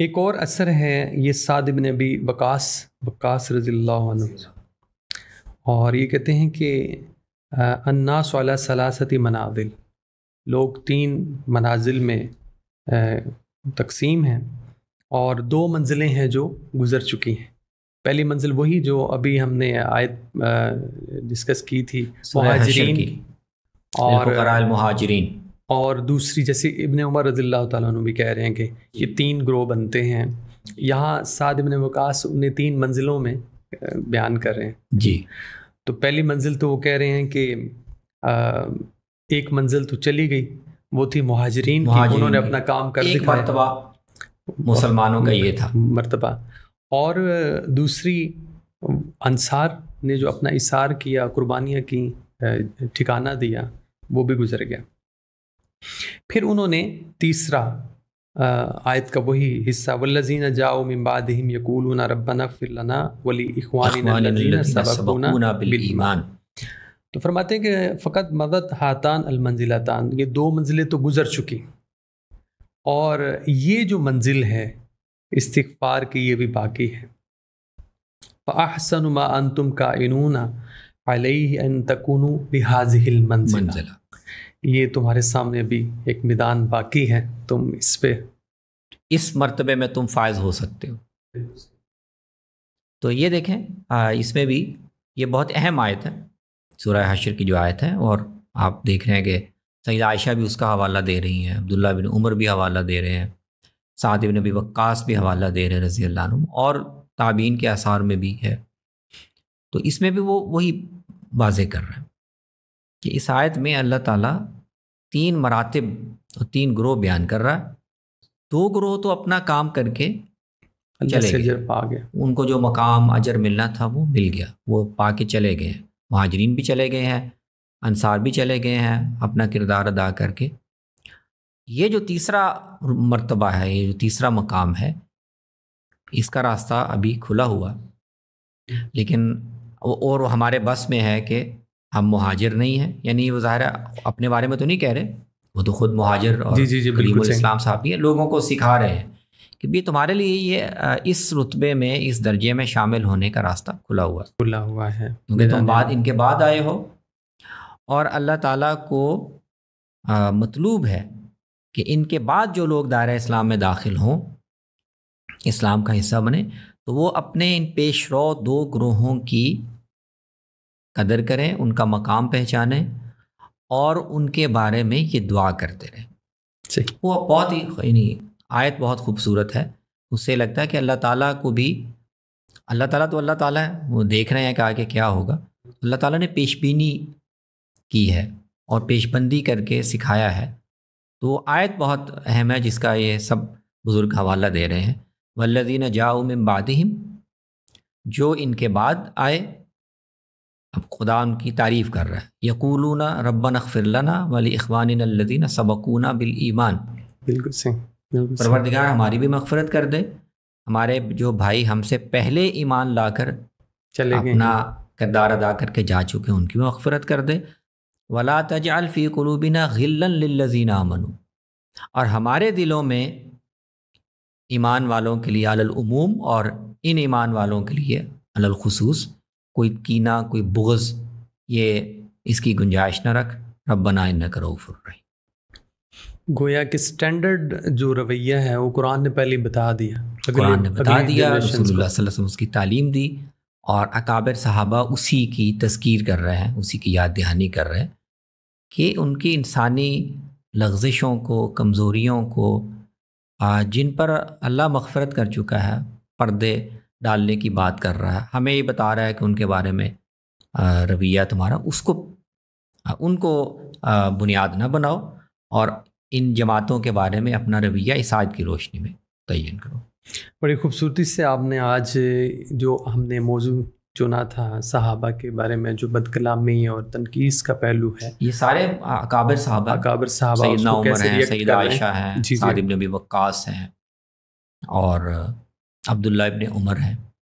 एक और असर है ये साद इबन अबी वकास वकास रजील्ला और ये कहते हैं कि अन्नास वाला सलासती मनाजिल लोग तीन मनाजिल में तकसीम हैं और दो मंजिलें हैं जो गुज़र चुकी हैं पहली मंजिल वही जो अभी हमने आयत डिस्कस की थी महाजरीन और और दूसरी जैसे इबन उमर रजील्ला तु भी कह रहे हैं कि ये तीन ग्रोह बनते हैं यहाँ साद इबन वकास उन्हें तीन मंजिलों में बयान कर रहे हैं जी तो पहली मंजिल तो वो कह रहे हैं कि एक मंजिल तो चली गई वो थी महाजरीन उन्होंने अपना काम कर एक मरतबा मुसलमानों का ये था मरतबा और दूसरी अंसार ने जो अपना इशार किया कुर्बानियाँ की ठिकाना दिया वो भी गुजर गया फिर उन्होंने तीसरा आयत का वही हिस्सा वल्लजीना जाओ मिम्बाद हिम यकूलना रब्बना फिरलना वली बिल ईमान तो फरमाते हैं कि फ़कत मदत हातान अलमंजिलातान ये दो मंजिलें तो गुज़र चुकी और ये जो मंजिल है इस्तफ़ार की ये भी बाकी है फ़ाहसन मा अन तुम का इनूना अलई अन तकुनु लिहाजिल मंजिला ये तुम्हारे सामने भी एक मैदान बाकी है तुम इस पे इस मरतबे में तुम फायज हो सकते हो तो ये देखें इसमें भी ये बहुत अहम आयत है सूरह हशर की जो आयत है और आप देख रहे हैं कि सईद आयशा भी उसका हवाला दे रही हैं अब्दुल्ला बिन उमर भी हवाला दे रहे हैं साद बिन अबी वक्स भी हवाला दे रहे हैं रज़ी अल्लाह और ताबीन के आसार में भी है तो इसमें भी वो वही वाज कर रहे हैं कि इस आयत में अल्लाह ताला तीन मरातब और तीन ग्रोह बयान कर रहा है दो ग्रोह तो अपना काम करके चले गए पा गए उनको जो मकाम अजर मिलना था वो मिल गया वो पा के चले गए हैं महाजरीन भी चले गए हैं अनसार भी चले गए हैं अपना किरदार अदा करके ये जो तीसरा मर्तबा है ये जो तीसरा मकाम है इसका रास्ता अभी खुला हुआ लेकिन और हमारे बस में है कि हम मुहाजिर हम्म। नहीं हैं यानी वो ज़ाहिर अपने बारे में तो नहीं कह रहे वो तो खुद मुहाजिर और जी जी जी इस्लाम साहब भी हैं लोगों को सिखा रहे हैं कि भी तुम्हारे लिए ये इस रुतबे में इस दर्जे में शामिल होने का रास्ता खुला हुआ खुला हुआ है क्योंकि तुम बाद इनके बाद आए हो और अल्लाह ताला को मतलूब है कि इनके बाद जो लोग दायरा इस्लाम में दाखिल हों इस्लाम का हिस्सा बने तो वो अपने इन पेशरो दो ग्रोहों की कदर करें उनका मकाम पहचानें और उनके बारे में ये दुआ करते रहें वो बहुत ही यानी आयत बहुत खूबसूरत है उससे लगता है कि अल्लाह ताला को भी अल्लाह ताला तो अल्लाह ताला है वो देख रहे हैं कि आगे क्या होगा अल्लाह ताला ने पेशबीनी की है और पेशबंदी करके सिखाया है तो आयत बहुत अहम है जिसका ये सब बुज़ुर्ग हवाला दे रहे हैं वल्लदीन जाऊ में बादहिम जो इनके बाद आए अब खुदा उनकी तारीफ़ कर रहा है यकूलूना रब्बन अखफिरलना वली इखवान लदीना सबकूना बिल ईमान बिल्कुल सही परवरदिगार हमारी भी मगफरत कर दे हमारे जो भाई हमसे पहले ईमान लाकर चले अपना किरदार अदा करके जा चुके हैं उनकी भी मगफरत कर दे वला तजालफ़ी गिल्लन लजीना अमनु और हमारे दिलों में ईमान वालों के लिए अलमूम और इन ईमान वालों के लिए अलखसूस कोई कीना कोई बुगज़ ये इसकी गुंजाइश ना रख रबना न करो रही गोया कि स्टैंडर्ड जो रवैया है वो कुरान ने पहले बता दिया कुरान ने बता दिया रसूलुल्लाह उसकी तालीम दी और अकाबर साहबा उसी की तस्कीर कर रहे हैं उसी की याद दहानी कर रहे हैं कि उनकी इंसानी लग्जिशों को कमज़ोरियों को जिन पर अल्लाह मफ़रत कर चुका है पर्दे डालने की बात कर रहा है हमें ये बता रहा है कि उनके बारे में रवैया तुम्हारा उसको उनको बुनियाद ना बनाओ और इन जमातों के बारे में अपना रवैया इसाद की रोशनी में तयन करो बड़ी खूबसूरती से आपने आज जो हमने मौजू चुना था सहाबा के बारे में जो बदकलामी और तनकीस का पहलू है ये सारे अकाबर साहबा अकाबर साहबा सैदा उमर हैं सैदा आयशा हैं सादिब नबी वक्कास हैं और अब्दुल्ला इबन उमर हैं